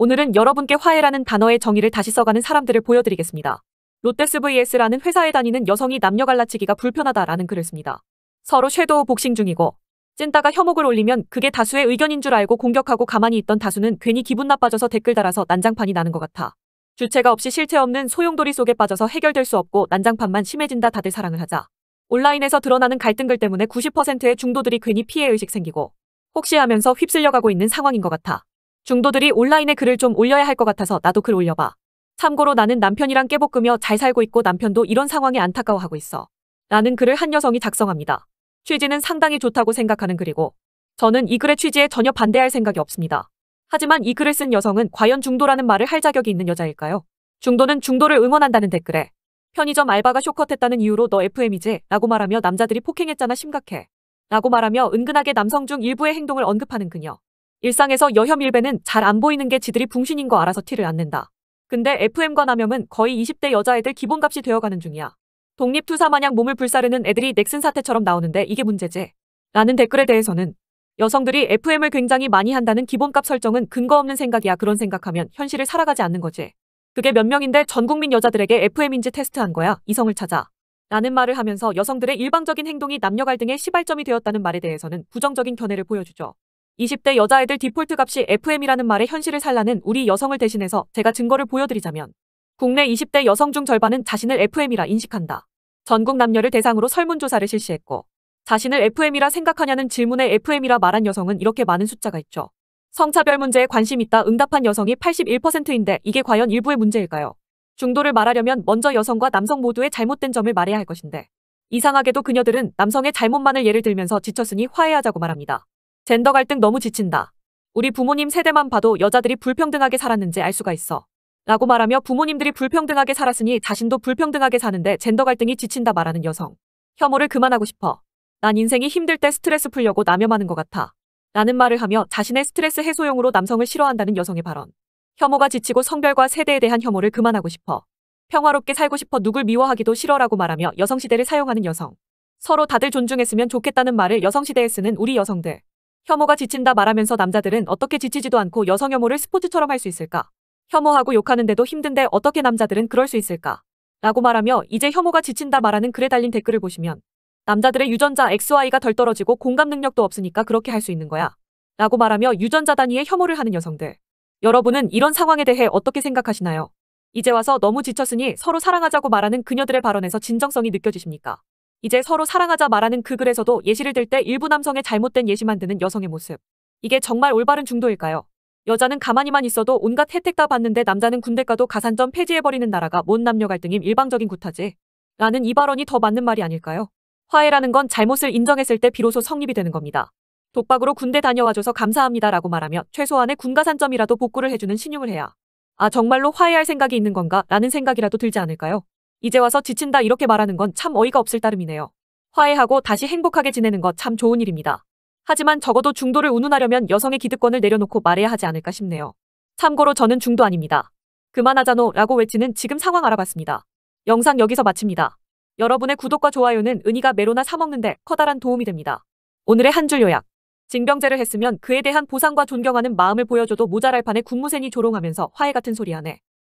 오늘은 여러분께 화해라는 단어의 정의를 다시 써가는 사람들을 보여드리겠습니다. 롯데스 vs라는 회사에 다니는 여성이 남녀 갈라치기가 불편하다라는 글을 씁니다. 서로 섀도우 복싱 중이고 찐따가 혐오를 올리면 그게 다수의 의견인 줄 알고 공격하고 가만히 있던 다수는 괜히 기분 나빠져서 댓글 달아서 난장판이 나는 것 같아. 주체가 없이 실체 없는 소용돌이 속에 빠져서 해결될 수 없고 난장판만 심해진다 다들 사랑을 하자. 온라인에서 드러나는 갈등글 때문에 90%의 중도들이 괜히 피해의식 생기고 혹시 하면서 휩쓸려가고 있는 상황인 것 같아. 중도들이 온라인에 글을 좀 올려야 할 것 같아서 나도 글 올려봐. 참고로 나는 남편이랑 깨볶으며 잘 살고 있고 남편도 이런 상황에 안타까워하고 있어. 라는 글을 한 여성이 작성합니다. 취지는 상당히 좋다고 생각하는 글이고 저는 이 글의 취지에 전혀 반대할 생각이 없습니다. 하지만 이 글을 쓴 여성은 과연 중도라는 말을 할 자격이 있는 여자일까요? 중도는 중도를 응원한다는 댓글에 편의점 알바가 쇼컷했다는 이유로 너 FM이지? 라고 말하며 남자들이 폭행했잖아 심각해. 라고 말하며 은근하게 남성 중 일부의 행동을 언급하는 그녀. 일상에서 여혐일배는 잘 안 보이는 게 지들이 붕신인 거 알아서 티를 안 낸다. 근데 FM과 남염은 거의 20대 여자애들 기본값이 되어가는 중이야. 독립투사 마냥 몸을 불사르는 애들이 넥슨 사태처럼 나오는데 이게 문제지. 라는 댓글에 대해서는 여성들이 FM을 굉장히 많이 한다는 기본값 설정은 근거 없는 생각이야 그런 생각하면 현실을 살아가지 않는 거지. 그게 몇 명인데 전 국민 여자들에게 FM인지 테스트한 거야 이성을 찾아. 라는 말을 하면서 여성들의 일방적인 행동이 남녀 갈등의 시발점이 되었다는 말에 대해서는 부정적인 견해를 보여주죠. 20대 여자애들 디폴트 값이 FM이라는 말에 현실을 살라는 우리 여성을 대신해서 제가 증거를 보여드리자면 국내 20대 여성 중 절반은 자신을 FM이라 인식한다. 전국 남녀를 대상으로 설문조사를 실시했고 자신을 FM이라 생각하냐는 질문에 FM이라 말한 여성은 이렇게 많은 숫자가 있죠. 성차별 문제에 관심 있다 응답한 여성이 81%인데 이게 과연 일부의 문제일까요? 중도를 말하려면 먼저 여성과 남성 모두의 잘못된 점을 말해야 할 것인데 이상하게도 그녀들은 남성의 잘못만을 예를 들면서 지쳤으니 화해하자고 말합니다. 젠더 갈등 너무 지친다. 우리 부모님 세대만 봐도 여자들이 불평등하게 살았는지 알 수가 있어. 라고 말하며 부모님들이 불평등하게 살았으니 자신도 불평등하게 사는데 젠더 갈등이 지친다 말하는 여성. 혐오를 그만하고 싶어. 난 인생이 힘들 때 스트레스 풀려고 남염하는 것 같아. 라는 말을 하며 자신의 스트레스 해소용으로 남성을 싫어한다는 여성의 발언. 혐오가 지치고 성별과 세대에 대한 혐오를 그만하고 싶어. 평화롭게 살고 싶어 누굴 미워하기도 싫어라고 말하며 여성시대를 사용하는 여성. 서로 다들 존중했으면 좋겠다는 말을 여성시대에 쓰는 우리 여성들. 혐오가 지친다 말하면서 남자들은 어떻게 지치지도 않고 여성 혐오를 스포츠처럼 할 수 있을까? 혐오하고 욕하는데도 힘든데 어떻게 남자들은 그럴 수 있을까? 라고 말하며 이제 혐오가 지친다 말하는 글에 달린 댓글을 보시면 남자들의 유전자 XY가 덜 떨어지고 공감 능력도 없으니까 그렇게 할 수 있는 거야. 라고 말하며 유전자 단위의 혐오를 하는 여성들. 여러분은 이런 상황에 대해 어떻게 생각하시나요? 이제 와서 너무 지쳤으니 서로 사랑하자고 말하는 그녀들의 발언에서 진정성이 느껴지십니까? 이제 서로 사랑하자 말하는 그 글에서도 예시를 들 때 일부 남성의 잘못된 예시 만드는 여성의 모습. 이게 정말 올바른 중도일까요? 여자는 가만히만 있어도 온갖 혜택 다 받는데 남자는 군대 가도 가산점 폐지해버리는 나라가 뭔 남녀 갈등임 일방적인 구타지. 라는 이 발언이 더 맞는 말이 아닐까요? 화해라는 건 잘못을 인정했을 때 비로소 성립이 되는 겁니다. 독박으로 군대 다녀와줘서 감사합니다라고 말하며 최소한의 군가산점이라도 복구를 해주는 신용을 해야 아 정말로 화해할 생각이 있는 건가 라는 생각이라도 들지 않을까요? 이제 와서 지친다 이렇게 말하는 건 참 어이가 없을 따름이네요. 화해하고 다시 행복하게 지내는 것 참 좋은 일입니다. 하지만 적어도 중도를 운운하려면 여성의 기득권을 내려놓고 말해야 하지 않을까 싶네요. 참고로 저는 중도 아닙니다. 그만하자노 라고 외치는 지금 상황 알아봤습니다. 영상 여기서 마칩니다. 여러분의 구독과 좋아요는 은희가 메로나 사먹는데 커다란 도움이 됩니다. 오늘의 한 줄 요약. 징병제를 했으면 그에 대한 보상과 존경하는 마음을 보여줘도 모자랄 판에 군무센이 조롱하면서 화해 같은 소리 하네.